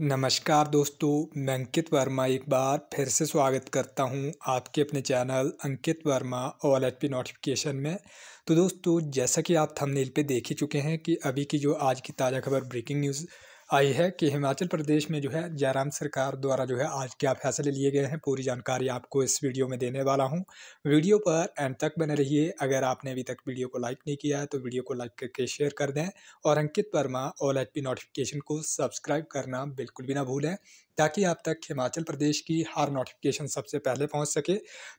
नमस्कार दोस्तों मैं अंकित वर्मा एक बार फिर से स्वागत करता हूं आपके अपने channel Ankit Verma all eight P notification में तो दोस्तों जैसा कि आप थंबनेल पे देख ही चुके हैं कि अभी की जो आज की ताज़ा खबर ब्रेकिंग न्यूज़ आई है कि हिमाचल प्रदेश में जो है जयराम सरकार द्वारा जो है आज क्या फैसले लिए गए हैं पूरी जानकारी आपको इस वीडियो में देने वाला हूं वीडियो पर एंड तक बने रहिए अगर आपने अभी तक वीडियो को लाइक नहीं किया है तो वीडियो को लाइक करके शेयर कर दें और Ankit Verma all H notification को सब्सक्राइब करना बिल्कुल भी ना भूलें ताकि आप तक हिमाचल प्रदेश की हर नोटिफिकेशन सबसे पहले पहुंच सके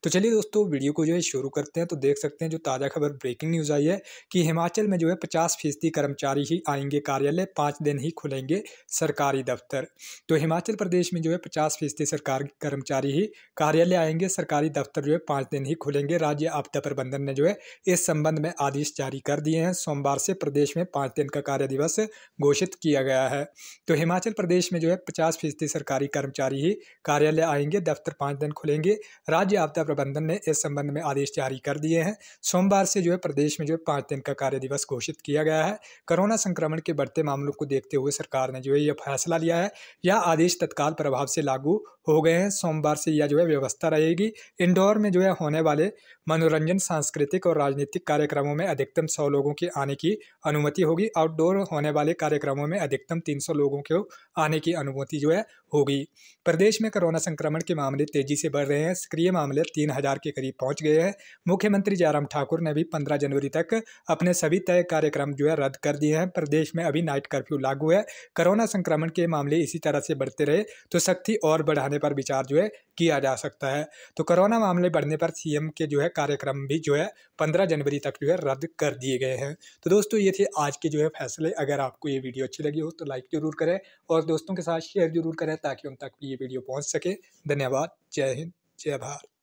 तो चलिए दोस्तों वीडियो को जो है शुरू करते हैं तो देख सकते हैं जो ताज़ा खबर ब्रेकिंग न्यूज़ आई है कि हिमाचल में जो है पचास फीसदी कर्मचारी ही आएंगे कार्यालय पाँच दिन ही खुलेंगे सरकारी दफ्तर तो हिमाचल प्रदेश में जो है पचास फीसदी सरकार कर्मचारी ही कार्यालय आएंगे सरकारी दफ्तर जो है पाँच दिन ही खुलेंगे राज्य आपदा प्रबंधन ने जो है इस संबंध में आदेश जारी कर दिए हैं सोमवार से प्रदेश में पाँच दिन का कार्य दिवस घोषित किया गया है तो हिमाचल प्रदेश में जो है पचास फीसदी सरकारी कर्मचारी ही कार्यालय आएंगे दफ्तर पाँच दिन खुलेंगे राज्य आपदा प्रबंधन ने इस संबंध में आदेश जारी कर दिए हैं सोमवार से जो है प्रदेश में जो है पाँच दिन का कार्य दिवस घोषित किया गया है कोरोना संक्रमण के बढ़ते मामलों को देखते हुए सरकार ने जो है यह फैसला लिया है यह आदेश तत्काल प्रभाव से लागू हो गए हैं सोमवार से यह जो है व्यवस्था रहेगी इंदौर में जो है होने वाले मनोरंजन सांस्कृतिक और राजनीतिक कार्यक्रमों में अधिकतम सौ लोगों के आने की अनुमति होगी आउटडोर होने वाले कार्यक्रमों में अधिकतम तीन सौ लोगों को आने की अनुमति जो है होगी प्रदेश में कोरोना संक्रमण के मामले तेजी से बढ़ रहे हैं सक्रिय मामले तीन हजार के करीब पहुँच गए हैं मुख्यमंत्री जयराम ठाकुर ने भी पंद्रह जनवरी तक अपने सभी तय कार्यक्रम जो है रद्द कर दिए हैं प्रदेश में अभी नाइट कर्फ्यू लागू है कोरोना संक्रमण के मामले इसी तरह से बढ़ते रहे तो सख्ती और बढ़ाने बढ़ाने पर विचार जो है किया जा सकता है तो कोरोना मामले बढ़ने पर सीएम के जो है कार्यक्रम भी जो है पंद्रह जनवरी तक जो है रद्द कर दिए गए हैं तो दोस्तों ये थे आज के जो है फैसले अगर आपको ये वीडियो अच्छी लगी हो तो लाइक ज़रूर करें और दोस्तों के साथ शेयर जरूर करें ताकि उन तक ये वीडियो पहुँच सके धन्यवाद जय हिंद जय भारत